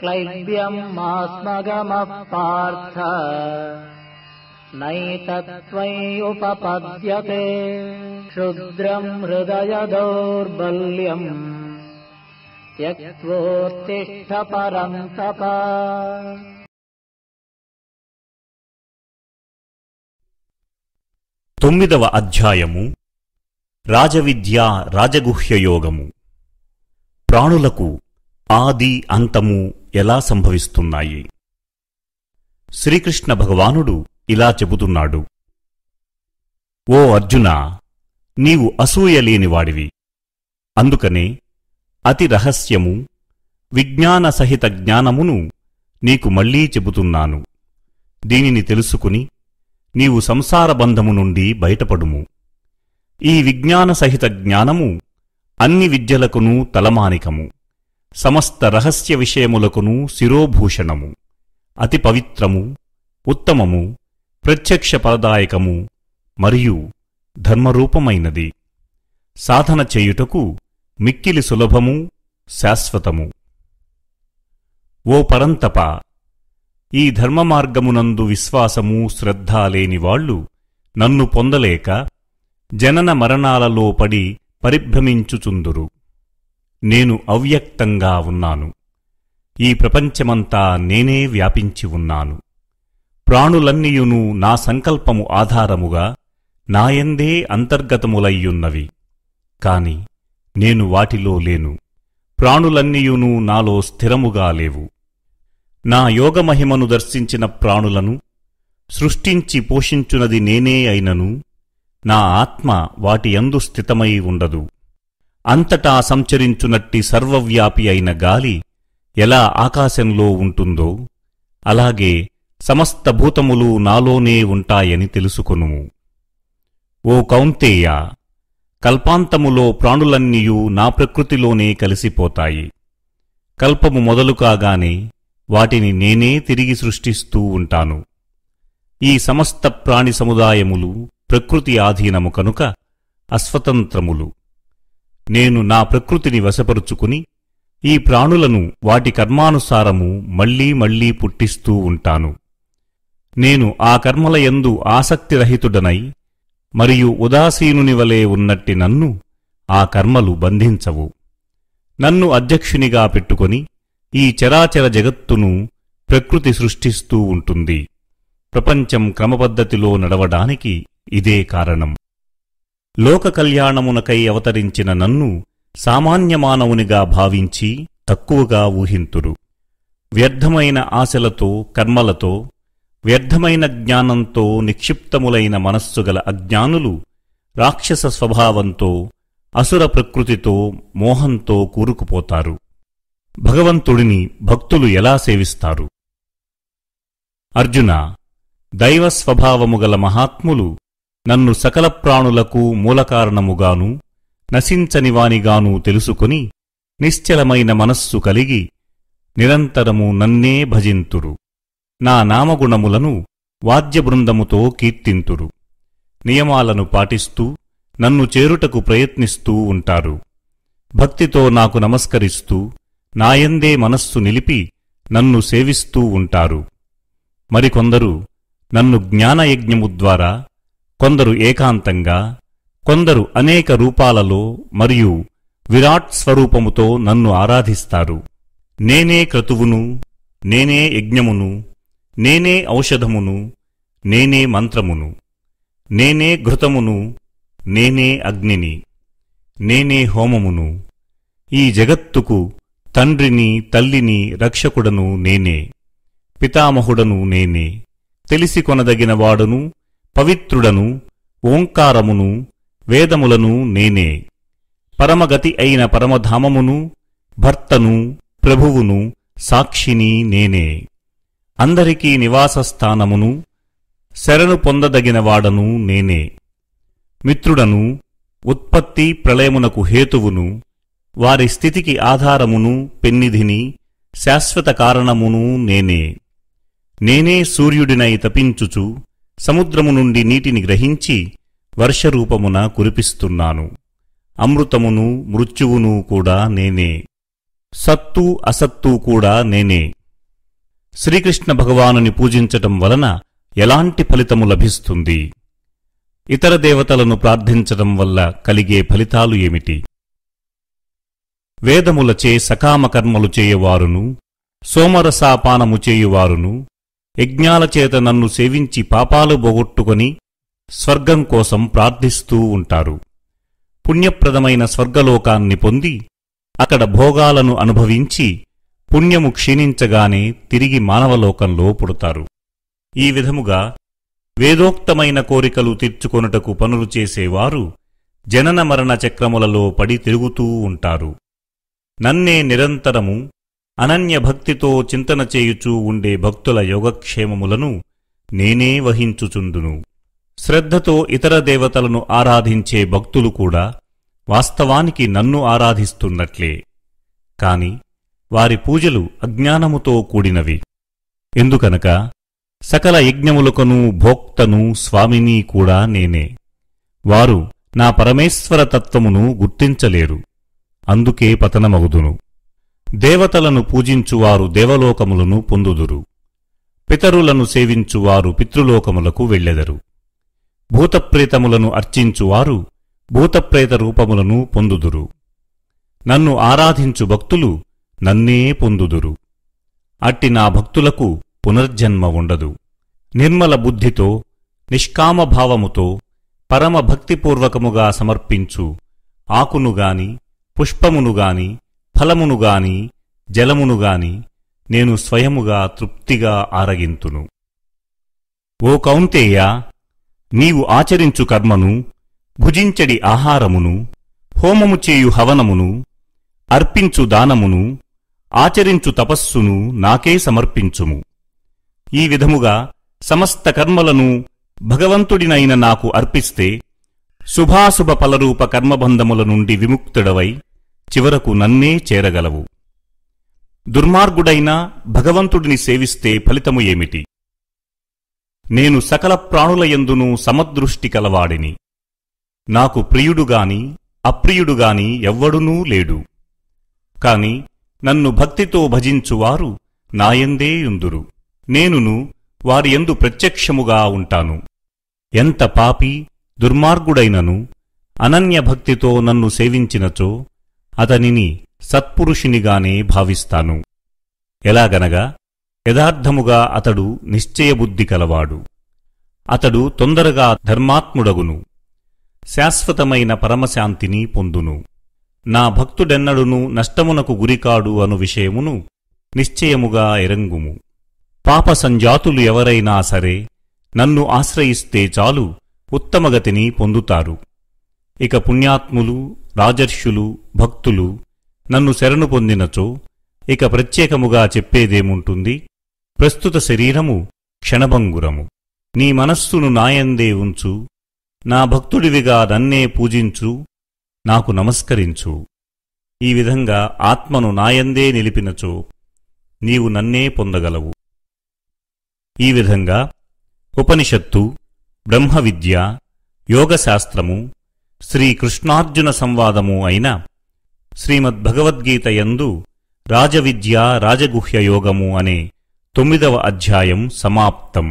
క్లైవ్యం మాస్మగమ పార్థ నైతత్వపద్యతే క్షుద్రం హృదయ దౌర్బల్యం పరం పరంతప తొమ్మిదవ అధ్యాయము రాజవిద్య రాజగుహ్యయోగము ప్రాణులకు ఆది అంతము ఎలా సంభవిస్తున్నాయి శ్రీకృష్ణ భగవానుడు ఇలా చెబుతున్నాడు ఓ అర్జున నీవు అసూయలేని వాడివి అందుకనే అతి రహస్యము విజ్ఞాన సహిత జ్ఞానమును నీకు మళ్లీ చెబుతున్నాను దీనిని తెలుసుకుని నీవు సంసార బంధము నుండి బయటపడుము ఈ విజ్ఞాన సహిత జ్ఞానము అన్ని విద్యలకునూ తలమానికము సమస్త రహస్య విషయములకును శిరోభూషణము అతి పవిత్రము ఉత్తమము ప్రత్యక్షపరదాయకము మరియు ధర్మరూపమైనది సాధన చేయుటకు మిక్కిలి సులభము శాశ్వతము ఓ పరంతప ఈ ధర్మమార్గమునందు విశ్వాసము శ్రద్ధ లేనివాళ్లు నన్ను పొందలేక జనన మరణాలలో పడి పరిభ్రమించుచుందురు నేను అవ్యక్తంగా ఉన్నాను ఈ ప్రపంచమంతా నేనే వ్యాపించి ఉన్నాను ప్రాణులన్నీయును నా సంకల్పము ఆధారముగా నాయందే అంతర్గతములయ్యున్నవి కాని నేను వాటిలో లేను ప్రాణులన్నీయును నాలో స్థిరముగా లేవు నా యోగమహిమను దర్శించిన ప్రాణులను సృష్టించి పోషించునది నేనే అయినను నా ఆత్మ వాటియందు స్థితమై ఉండదు అంతటా సంచరించునట్టి సర్వవ్యాపి అయిన గాలి ఎలా ఆకాశంలో ఉంటుందో అలాగే సమస్త భూతములు నాలోనే ఉంటాయని తెలుసుకును ఓ కౌంతేయ కల్పాంతములో ప్రాణులన్నీయూ నా ప్రకృతిలోనే కలిసిపోతాయి కల్పము మొదలు కాగానే వాటిని నేనే తిరిగి సృష్టిస్తూ ఉంటాను ఈ సమస్త ప్రాణి సముదాయములు ప్రకృతి ఆధీనము కనుక అస్వతంత్రములు నేను నా ప్రకృతిని వశపరుచుకుని ఈ ప్రాణులను వాటి కర్మానుసారము మళ్లీ మళ్లీ పుట్టిస్తూ ఉంటాను నేను ఆ కర్మల యందు ఆసక్తిరహితుడనై మరియు ఉదాసీనుని వలె ఉన్నట్టి నన్ను ఆ కర్మలు బంధించవు నన్ను అధ్యక్షునిగా పెట్టుకొని ఈ చరాచర జగత్తును ప్రకృతి సృష్టిస్తూ ఉంటుంది ప్రపంచం క్రమపద్ధతిలో నడవడానికి ఇదే కారణం లోక కళ్యాణమునకై అవతరించిన నన్ను సామాన్యమానవునిగా భావించి తక్కువగా ఊహింతురు వ్యర్థమైన ఆశలతో కర్మలతో వ్యర్థమైన జ్ఞానంతో నిక్షిప్తములైన మనస్సుగల అజ్ఞానులు రాక్షస స్వభావంతో అసుర ప్రకృతితో మోహంతో కూరుకుపోతారు భగవంతుడిని భక్తులు ఎలా సేవిస్తారు అర్జున దైవ స్వభావము గల మహాత్ములు నన్ను సకల ప్రాణులకు మూలకారణముగాను నశించనివానిగాను తెలుసుకుని నిశ్చలమైన మనస్సు కలిగి నిరంతరము నన్నే భజింతురు నా నామగుణములను వాద్యబృందముతో కీర్తింతురు నియమాలను పాటిస్తూ నన్ను చేరుటకు ప్రయత్నిస్తూ ఉంటారు భక్తితో నాకు నమస్కరిస్తూ నాయందే మనస్సు నిలిపి నన్ను సేవిస్తూ ఉంటారు మరికొందరు నన్ను జ్ఞానయజ్ఞము ద్వారా కొందరు ఏకాంతంగా కొందరు అనేక రూపాలలో మరియు విరాట్ స్వరూపముతో నన్ను ఆరాధిస్తారు నేనే క్రతువును నేనే యజ్ఞమును నేనే ఔషధమును నేనే మంత్రమును నేనే ఘృతమును నేనే అగ్నిని నేనే హోమమును ఈ జగత్తుకు తండ్రిని తల్లిని రక్షకుడను నేనే పితామహుడను నేనే తెలిసి కొనదగినవాడును పవిత్రుడను ఓంకారమును వేదములను నేనే పరమగతి అయిన పరమధామమును భర్తను ప్రభువును సాక్షిని నేనే అందరికీ నివాసస్థానమును శరణు పొందదగినవాడను నేనే మిత్రుడను ఉత్పత్తి ప్రళయమునకు హేతువును వారి స్థితికి ఆధారమును పెన్నిధిని శాశ్వత కారణమును నేనే నేనే సూర్యుడినై తపించుచు సముద్రము నుండి నీటిని గ్రహించి వర్షరూపమున కురిపిస్తున్నాను అమృతమును మృత్యువును కూడా నేనే సత్తు అసత్తు కూడా నేనే శ్రీకృష్ణ భగవానుని పూజించటం వలన ఎలాంటి ఫలితము లభిస్తుంది ఇతర దేవతలను ప్రార్థించటం వల్ల కలిగే ఫలితాలు ఏమిటి వేదములచే సకామకర్మలు చేయవారును సోమరసాపానము చేయువారును యజ్ఞాలచేత నన్ను సేవించి పాపాలు పోగొట్టుకొని స్వర్గం కోసం ప్రార్థిస్తూ ఉంటారు పుణ్యప్రదమైన స్వర్గలోకాన్ని పొంది అక్కడ భోగాలను అనుభవించి పుణ్యము క్షీణించగానే తిరిగి మానవలోకంలో పుడతారు ఈ విధముగా వేదోక్తమైన కోరికలు తీర్చుకొనుటకు పనులు చేసేవారు జనన మరణ చక్రములలో పడి తిరుగుతూ ఉంటారు నన్నే నిరంతరము అనన్య భక్తితో చింతన చేయుచూ ఉండే భక్తుల యోగక్షేమములను నేనే వహించుచుందును శ్రద్ధతో ఇతర దేవతలను ఆరాధించే భక్తులు కూడా వాస్తవానికి నన్ను ఆరాధిస్తున్నట్లే కాని వారి పూజలు అజ్ఞానముతో కూడినవి ఎందుకనక సకల యజ్ఞములకను భోక్తను స్వామిని కూడా నేనే వారు నా పరమేశ్వర తత్వమును గుర్తించలేరు అందుకే పతనమగుదును దేవతలను పూజించువారు దేవలోకములను పొందుదురు పితరులను సేవించువారు పితృలోకములకు వెళ్ళెదరు భూతప్రేతములను అర్చించువారు భూతప్రేత రూపములను పొందుదురు నన్ను ఆరాధించు భక్తులు నన్నే పొందుదురు అట్టి నా భక్తులకు పునర్జన్మ ఉండదు నిర్మల బుద్ధితో నిష్కామభావముతో పరమభక్తిపూర్వకముగా సమర్పించు ఆకునుగాని పుష్పమునుగాని ఫలమునుగాని జలమునుగాని నేను స్వయముగా తృప్తిగా ఆరగింతును ఓ కౌంతేయ నీవు ఆచరించు కర్మను భుజించడి ఆహారమును హోమము చేయు హవనమును అర్పించు దానమును ఆచరించు తపస్సును నాకే సమర్పించుము ఈ విధముగా సమస్త కర్మలను భగవంతుడినైన నాకు అర్పిస్తే శుభాశుభ ఫలరూప కర్మబంధముల నుండి విముక్తుడవై చివరకు నన్నే చేరగలవు దుర్మార్గుడైనా భగవంతుడిని సేవిస్తే ఫలితము ఏమిటి నేను సకల ప్రాణులయందును సమదృష్టి కలవాడిని నాకు ప్రియుడుగాని అప్రియుడుగాని ఎవ్వడునూ లేడు కాని నన్ను భక్తితో భజించువారు నాయందేయుందురు నేనును వారి ఎందు ప్రత్యక్షముగా ఉంటాను ఎంత పాపి దుర్మార్గుడైనను అనన్యభక్తితో నన్ను సేవించినచో అతనిని సత్పురుషునిగానే భావిస్తాను ఎలాగనగా యథార్థముగా అతడు నిశ్చయబుద్ధి కలవాడు అతడు తొందరగా ధర్మాత్ముడగును శాశ్వతమైన పరమశాంతిని పొందును నా భక్తుడెన్నడును నష్టమునకు గురికాడు అను విషయమును నిశ్చయముగా ఎరంగుము పాప సంజాతులు ఎవరైనా సరే నన్ను ఆశ్రయిస్తే చాలు ఉత్తమగతిని పొందుతారు ఇక పుణ్యాత్ములు రాజర్షులు భక్తులు నన్ను శరణు పొందినచో ఇక ప్రత్యేకముగా చెప్పేదేముంటుంది ప్రస్తుత శరీరము క్షణభంగురము నీ మనస్సును నాయందే ఉంచు నా భక్తుడివిగా నన్నే పూజించు నాకు నమస్కరించు ఈ విధంగా ఆత్మను నాయందే నిలిపినచో నీవు నన్నే పొందగలవు ఈ విధంగా ఉపనిషత్తు బ్రహ్మ విద్య యోగశాస్త్రము శ్రీకృష్ణార్జున సంవాదము అయిన భగవద్గీత యందు రాజవిద్య రాజగుహ్యయోగము అనే తొమ్మిదవ అధ్యాయం సమాప్తం